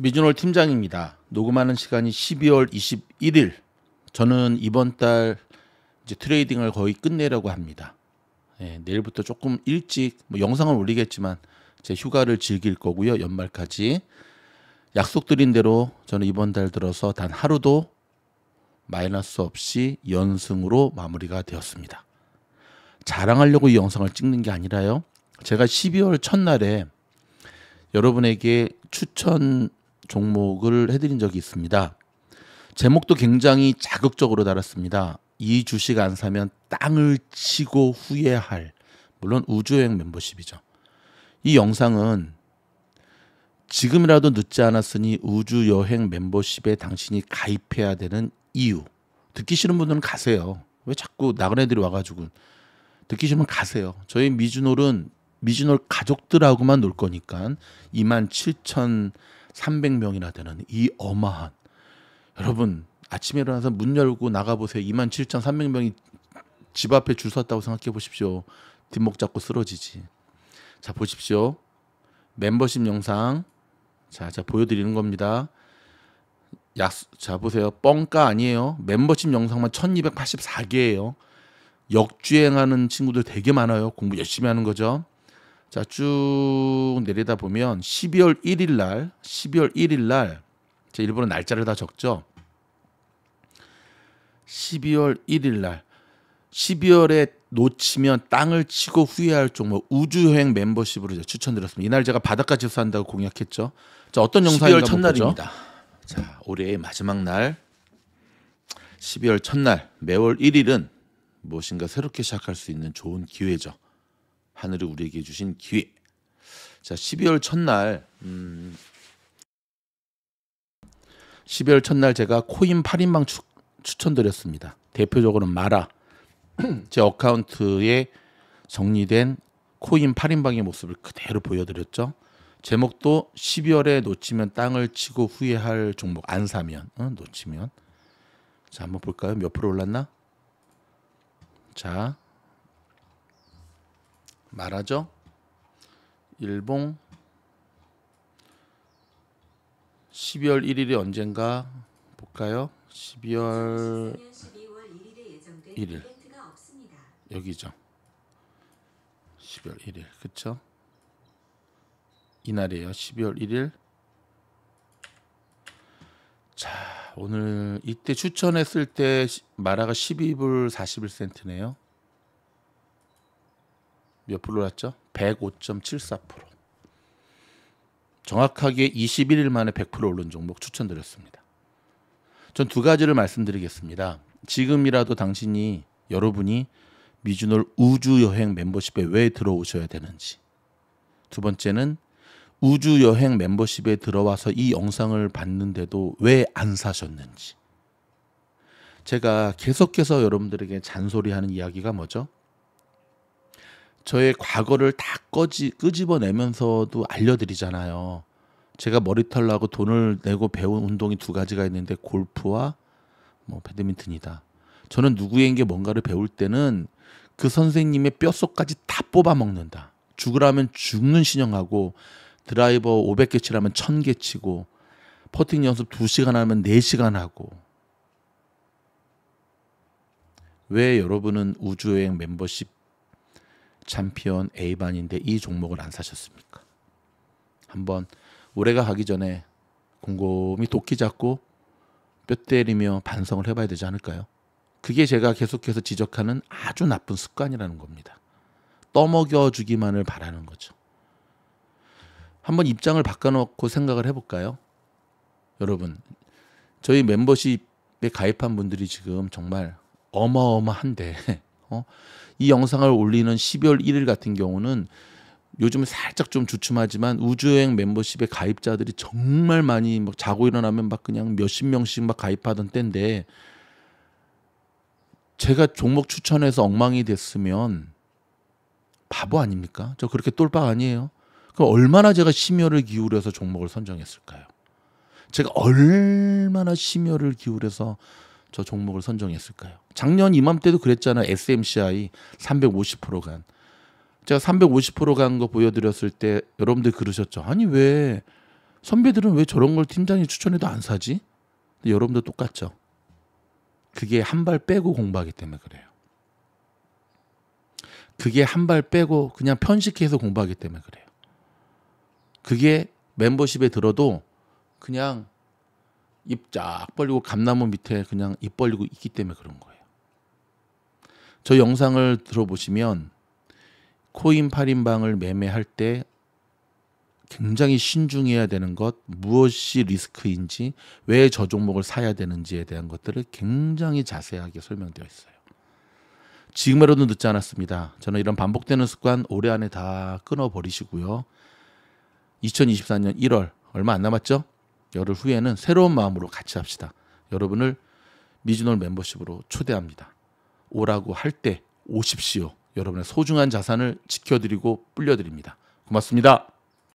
미준홀 팀장입니다. 녹음하는 시간이 12월 21일. 저는 이번 달 이제 트레이딩을 거의 끝내려고 합니다. 예, 내일부터 조금 일찍 뭐 영상을 올리겠지만 제 휴가를 즐길 거고요. 연말까지 약속드린 대로 저는 이번 달 들어서 단 하루도 마이너스 없이 연승으로 마무리가 되었습니다. 자랑하려고 이 영상을 찍는 게 아니라요. 제가 12월 첫날에 여러분에게 추천 종목을 해드린 적이 있습니다. 제목도 굉장히 자극적으로 달았습니다. 이 주식 안 사면 땅을 치고 후회할 물론 우주여행 멤버십이죠. 이 영상은 지금이라도 늦지 않았으니 우주여행 멤버십에 당신이 가입해야 되는 이유 듣기 싫은 분들은 가세요. 왜 자꾸 나그네들이 와가지고 듣기 싫으면 가세요. 저희 미주놀은 미주놀 가족들하고만 놀 거니까 27,000 300명이나 되는 이 어마한 여러분 아침에 일어나서 문 열고 나가 보세요. 2만 7,300명이 집 앞에 줄 섰다고 생각해 보십시오. 뒷목 잡고 쓰러지지. 자 보십시오. 멤버십 영상 자, 자 보여드리는 겁니다. 약, 자 보세요. 뻥가 아니에요. 멤버십 영상만 1284개예요. 역주행하는 친구들 되게 많아요. 공부 열심히 하는 거죠. 자, 쭉 내리다 보면 12월 1일 날, 12월 1일 날, 제 일부러 날짜를 다 적죠. 12월 1일 날, 12월에 놓치면 땅을 치고 후회할 종목 우주여행 멤버십으로 추천드렸습니다. 이날 제가 바닷가 집사한다고 공약했죠. 자, 어떤 영상인가 12월 첫날입니다. 자, 올해의 마지막 날 12월 첫날 매월 1일은 무엇인가 새롭게 시작할 수 있는 좋은 기회죠. 하늘이 우리에게 주신 기회. 자, 12월 첫날 음 12월 첫날 제가 코인 8인방 추, 추천드렸습니다. 대표적으로는 마라. 제 어카운트에 정리된 코인 8인방의 모습을 그대로 보여드렸죠. 제목도 12월에 놓치면 땅을 치고 후회할 종목 안 사면 어? 놓치면 자 한번 볼까요? 몇 프로 올랐나? 자 말하죠. 일봉 12월 1일이 언젠가 볼까요? 12월 1일 여기죠. 12월 1일 그쵸? 이날이에요. 12월 1일 자 오늘 이때 추천했을 때 마라가 12불 41센트네요. 몇 프로 났죠? 105.74%. 정확하게 21일 만에 100% 오른 종목 추천드렸습니다. 전 두 가지를 말씀드리겠습니다. 지금이라도 당신이 여러분이 미주놀 우주여행 멤버십에 왜 들어오셔야 되는지. 두 번째는 우주여행 멤버십에 들어와서 이 영상을 봤는데도 왜 안 사셨는지. 제가 계속해서 여러분들에게 잔소리하는 이야기가 뭐죠? 저의 과거를 다 꺼지, 끄집어내면서도 알려드리잖아요. 제가 머리털 나고 돈을 내고 배운 운동이 두 가지가 있는데 골프와 뭐 배드민턴이다. 저는 누구에게 뭔가를 배울 때는 그 선생님의 뼛속까지 다 뽑아 먹는다. 죽으라면 죽는 신형하고 드라이버 500개 치라면 1000개 치고 퍼팅 연습 2시간 하면 4시간 하고 왜 여러분은 우주여행 멤버십 챔피언 A반인데 이 종목을 안 사셨습니까? 한번 올해가 가기 전에 곰곰이 도끼 잡고 뼈 때리며 반성을 해봐야 되지 않을까요? 그게 제가 계속해서 지적하는 아주 나쁜 습관이라는 겁니다. 떠먹여 주기만을 바라는 거죠. 한번 입장을 바꿔놓고 생각을 해볼까요? 여러분, 저희 멤버십에 가입한 분들이 지금 정말 어마어마한데 어? 이 영상을 올리는 12월 1일 같은 경우는 요즘 살짝 좀 주춤하지만 우주여행 멤버십의 가입자들이 정말 많이 막 자고 일어나면 막 그냥 몇십 명씩 막 가입하던 때인데 제가 종목 추천해서 엉망이 됐으면 바보 아닙니까? 저 그렇게 똘박 아니에요. 그럼 얼마나 제가 심혈을 기울여서 종목을 선정했을까요? 제가 얼마나 심혈을 기울여서 저 종목을 선정했을까요? 작년 이맘때도 그랬잖아. SMCI 350% 간. 제가 350%간 거 보여드렸을 때 여러분들 그러셨죠. 아니 왜 선배들은 왜 저런 걸 팀장이 추천해도 안 사지? 여러분도 똑같죠. 그게 한 발 빼고 공부하기 때문에 그래요. 그게 한 발 빼고 그냥 편식해서 공부하기 때문에 그래요. 그게 멤버십에 들어도 그냥 입쫙 벌리고 감나무 밑에 그냥 입 벌리고 있기 때문에 그런 거예요. 저 영상을 들어보시면 코인 8인방을 매매할 때 굉장히 신중해야 되는 것, 무엇이 리스크인지, 왜 저 종목을 사야 되는지에 대한 것들을 굉장히 자세하게 설명되어 있어요. 지금으로도 늦지 않았습니다. 저는 이런 반복되는 습관 올해 안에 다 끊어버리시고요. 2024년 1월, 얼마 안 남았죠? 열흘 후에는 새로운 마음으로 같이 합시다. 여러분을 미즈널 멤버십으로 초대합니다. 오라고 할 때 오십시오. 여러분의 소중한 자산을 지켜드리고 불려드립니다. 고맙습니다.